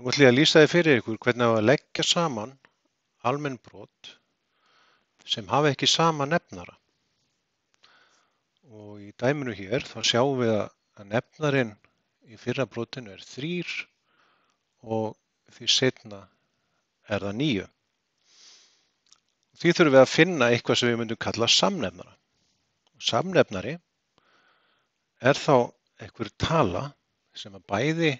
Nú ætlum ég að lýsa því fyrir ykkur hvernig á að leggja saman almenn brot sem hafa ekki sama nefnara. Og í dæminu hér þá sjáum við að nefnarinn í fyrra brotinu er þrýr og því setna er það nýju. Því þurfum við að finna eitthvað sem við myndum kalla samnefnara. Samnefnari er þá einhver tala sem að bæði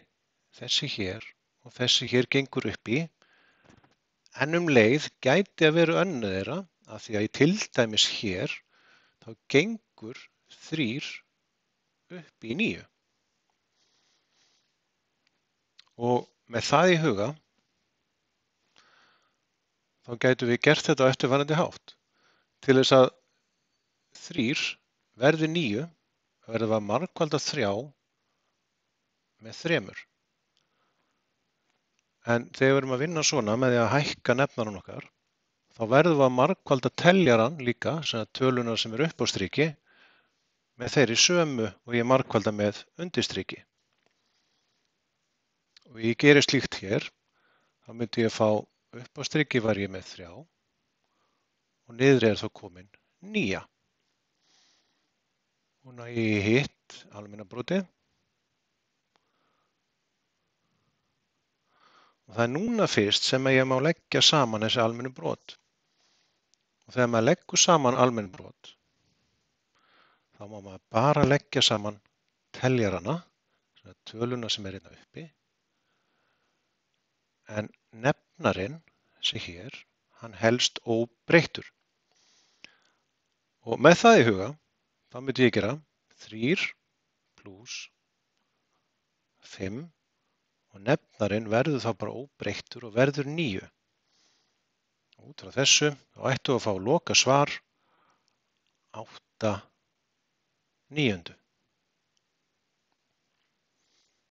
þessi hér og þessi hér gengur upp í en um leið gæti að vera önnu þeirra að því að í tildæmis hér þá gengur þrýr upp í nýju. Og með það í huga þá gætu við gert þetta á eftirfærandi hátt til þess að þrýr verði nýju verður að markvalda þrjá með þremur. En þegar við erum að vinna svona með því að hækka nefnaran okkar, þá verðum við að markvalda teljaran líka, sem að tölunar sem eru upp á stryki, með þeirri sömu og ég markvalda með undirstryki. Og ég gerir slíkt hér, þá myndi ég að fá upp á stryki var ég með þrjá og niður er þá komin nýja. Og næ ég hitt almenna broti. Og það er núna fyrst sem ég má leggja saman þessi almennu brot. Og þegar maður leggur saman almennu brot, þá má maður bara leggja saman teljarana, töluna sem er hérna uppi, en nefnarinn sem hér, hann helst óbreytur. Og með það í huga, þá myndi ég gera 3 pluss 5 og nefnarinn verður þá bara óbreyttur og verður nýju. Út frá þessu þá ættum við að fá loka svar 8 nýjöndu.